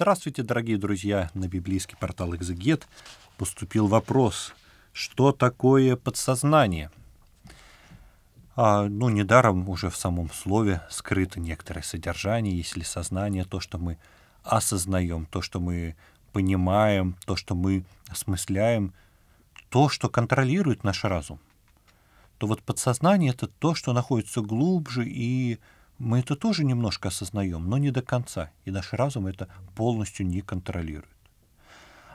Здравствуйте, дорогие друзья! На библейский портал «Экзегет» поступил вопрос, что такое подсознание? А, ну, недаром уже в самом слове скрыто некоторое содержание, если сознание, то, что мы осознаем, то, что мы понимаем, то, что мы осмысляем, то, что контролирует наш разум, то вот подсознание — это то, что находится глубже и мы это тоже немножко осознаем, но не до конца, и наш разум это полностью не контролирует.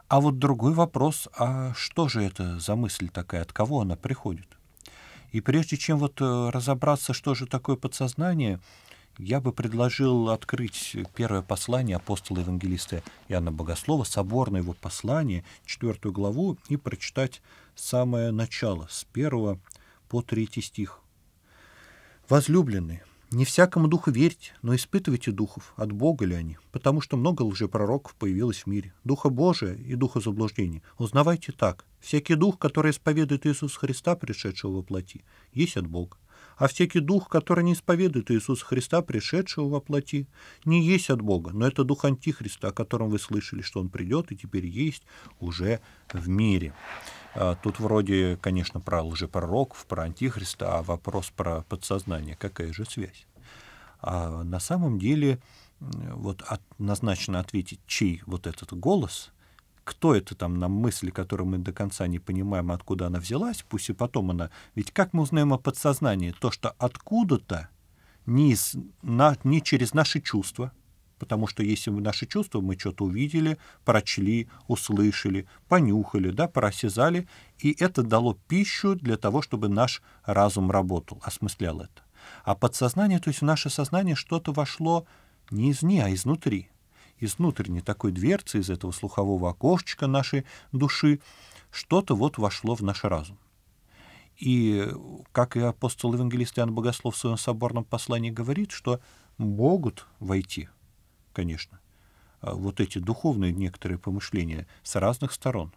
А вот другой вопрос, а что же это за мысль такая, от кого она приходит? И прежде чем вот э, разобраться, что же такое подсознание, я бы предложил открыть первое послание апостола евангелиста Иоанна Богослова, соборное его послание, четвертую главу, и прочитать самое начало, с первого по третий стих. «Возлюбленные, не всякому духу верьте, но испытывайте духов, от Бога ли они, потому что много лжепророков появилось в мире. Духа Божия и духа заблуждения. узнавайте так. Всякий дух, который исповедует Иисуса Христа, пришедшего во плоти, есть от Бога. А всякий дух, который не исповедует Иисуса Христа, пришедшего во плоти, не есть от Бога, но это дух Антихриста, о котором вы слышали, что он придет и теперь есть уже в мире. А, тут вроде, конечно, про лжепророков, про антихриста, а вопрос про подсознание, какая же связь? А на самом деле, вот однозначно ответить, чей вот этот голос, кто это там на мысли, которую мы до конца не понимаем, откуда она взялась, пусть и потом она... Ведь как мы узнаем о подсознании? То, что откуда-то, не, из, на, не через наши чувства — Потому что если мы наши чувства, мы что-то увидели, прочли, услышали, понюхали, да, просязали, и это дало пищу для того, чтобы наш разум работал, осмыслял это. А подсознание, то есть в наше сознание что-то вошло не извне, а изнутри. Из внутренней такой дверцы, из этого слухового окошечка нашей души, что-то вот вошло в наш разум. И как и апостол-евангелист Иоанн Богослов в своем соборном послании говорит, что могут войти конечно, а вот эти духовные некоторые помышления с разных сторон.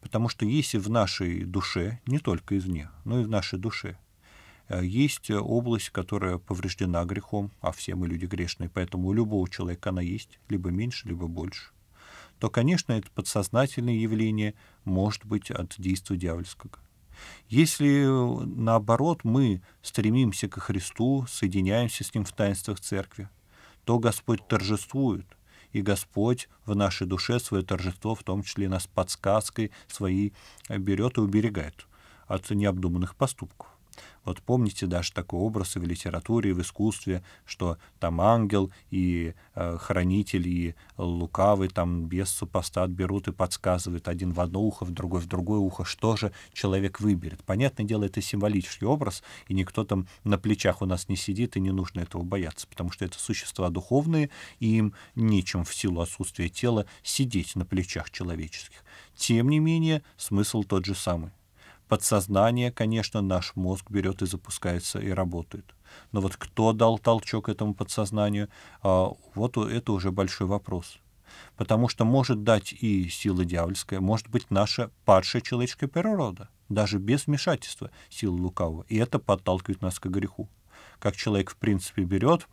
Потому что если в нашей душе, не только извне, но и в нашей душе, э, есть область, которая повреждена грехом, а все мы люди грешные, поэтому у любого человека она есть, либо меньше, либо больше, то, конечно, это подсознательное явление может быть от действия дьявольского. Если, э, наоборот, мы стремимся ко Христу, соединяемся с Ним в таинствах Церкви, то Господь торжествует, и Господь в нашей душе свое торжество, в том числе нас подсказкой своей, берет и уберегает от необдуманных поступков. Вот помните даже такой образ и в литературе, и в искусстве, что там ангел и э, хранитель, и лукавый, там бес супостат берут и подсказывают один в одно ухо, в другое в другое ухо, что же человек выберет. Понятное дело, это символический образ, и никто там на плечах у нас не сидит, и не нужно этого бояться, потому что это существа духовные, и им нечем в силу отсутствия тела сидеть на плечах человеческих. Тем не менее, смысл тот же самый. Подсознание, конечно, наш мозг берет и запускается, и работает. Но вот кто дал толчок этому подсознанию, а, вот это уже большой вопрос. Потому что может дать и сила дьявольская, может быть наша падшая человеческая природа, даже без вмешательства силы лукавого. И это подталкивает нас к греху. Как человек, в принципе, берет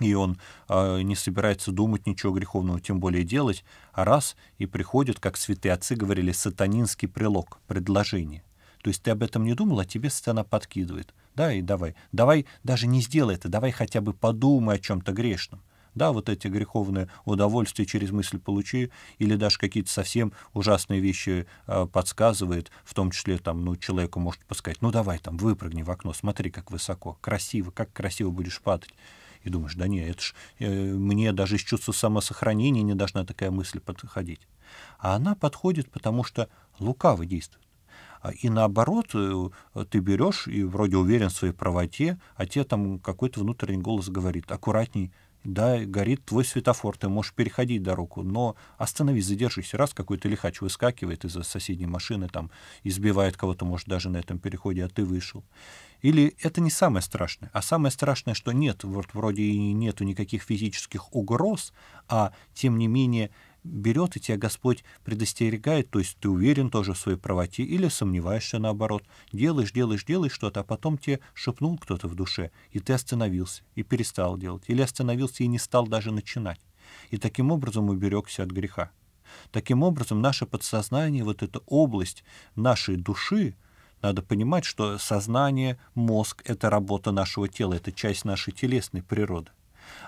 и он э, не собирается думать ничего греховного, тем более делать, а раз и приходит, как святые отцы говорили, сатанинский прилог, предложение. То есть ты об этом не думал, а тебе сатана подкидывает. Да, и давай. Давай даже не сделай это, давай хотя бы подумай о чем-то грешном. Да, вот эти греховные удовольствия через мысль получи, или даже какие-то совсем ужасные вещи э, подсказывает, в том числе там, ну, человеку может подсказать, ну, давай там, выпрыгни в окно, смотри, как высоко, красиво, как красиво будешь падать. И думаешь, да нет, это ж, э, мне даже из чувства самосохранения не должна такая мысль подходить. А она подходит, потому что лукаво действует. А, и наоборот, э, ты берешь и вроде уверен в своей правоте, а тебе там какой-то внутренний голос говорит, аккуратней, да, горит твой светофор, ты можешь переходить дорогу, но остановись, задержись. Раз какой-то лихач выскакивает из-за соседней машины, там, избивает кого-то, может, даже на этом переходе, а ты вышел. Или это не самое страшное, а самое страшное, что нет, вот вроде и нету никаких физических угроз, а тем не менее берет, и тебя Господь предостерегает, то есть ты уверен тоже в своей правоте или сомневаешься наоборот. Делаешь, делаешь, делаешь что-то, а потом тебе шепнул кто-то в душе, и ты остановился, и перестал делать, или остановился и не стал даже начинать. И таким образом уберегся от греха. Таким образом, наше подсознание, вот эта область нашей души, надо понимать, что сознание, мозг — это работа нашего тела, это часть нашей телесной природы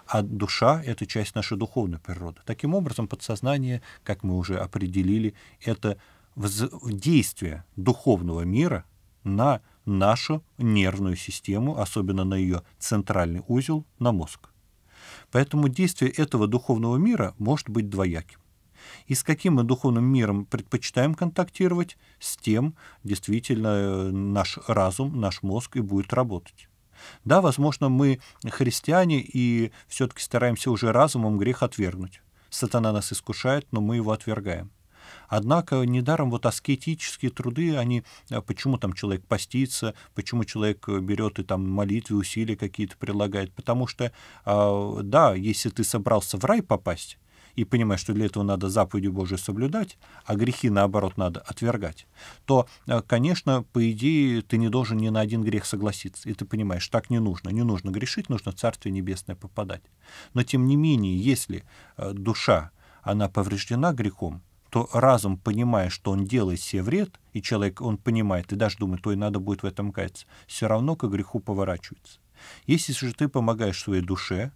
а душа — это часть нашей духовной природы. Таким образом, подсознание, как мы уже определили, это действие духовного мира на нашу нервную систему, особенно на ее центральный узел, на мозг. Поэтому действие этого духовного мира может быть двояким. И с каким мы духовным миром предпочитаем контактировать, с тем действительно э, наш разум, наш мозг и будет работать. Да, возможно, мы христиане и все-таки стараемся уже разумом грех отвергнуть. Сатана нас искушает, но мы его отвергаем. Однако недаром вот аскетические труды, они, а, почему там человек постится, почему человек э, берет и там молитвы, усилия какие-то прилагает, потому что, а, да, если ты собрался в рай попасть, и понимаешь, что для этого надо заповеди Божии соблюдать, а грехи, наоборот, надо отвергать, то, э, конечно, по идее, ты не должен ни на один грех согласиться. И ты понимаешь, так не нужно. Не нужно грешить, нужно в Царствие Небесное попадать. Но, тем не менее, если э, душа, она повреждена грехом, то разум, понимая, что он делает себе вред, и человек, он понимает, и даже думает, то и надо будет в этом каяться, все равно к греху поворачивается. Если же ты помогаешь своей душе,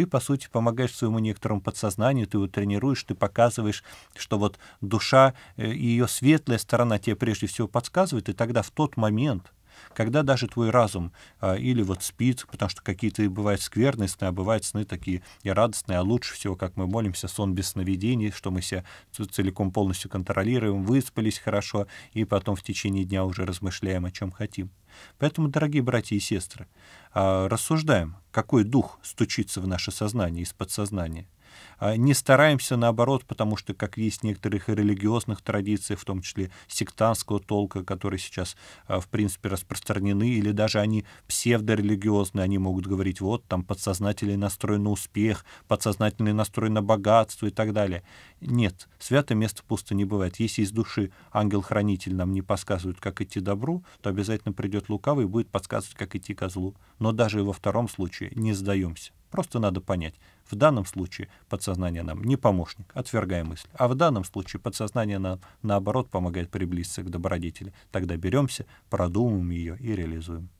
ты, по сути, помогаешь своему некоторому подсознанию, ты его тренируешь, ты показываешь, что вот душа, э, ее светлая сторона тебе прежде всего подсказывает, и тогда в тот момент, когда даже твой разум а, или вот спит, потому что какие-то бывают скверные сны, а бывают сны такие и радостные, а лучше всего, как мы молимся, сон без сновидений, что мы себя целиком полностью контролируем, выспались хорошо, и потом в течение дня уже размышляем, о чем хотим. Поэтому, дорогие братья и сестры, а, рассуждаем, какой дух стучится в наше сознание из подсознания — а, не стараемся наоборот, потому что, как есть в некоторых и религиозных традициях, в том числе сектантского толка, которые сейчас, а, в принципе, распространены, или даже они псевдорелигиозные, они могут говорить, вот, там, подсознательный настрой на успех, подсознательный настрой на богатство и так далее. Нет, святое место пусто не бывает. Если из души ангел-хранитель нам не подсказывает, как идти добру, то обязательно придет лукавый и будет подсказывать, как идти козлу. Но даже во втором случае не сдаемся. Просто надо понять, в данном случае подсознание нам не помощник, отвергая мысль. А в данном случае подсознание нам, наоборот, помогает приблизиться к добродетели. Тогда беремся, продумываем ее и реализуем.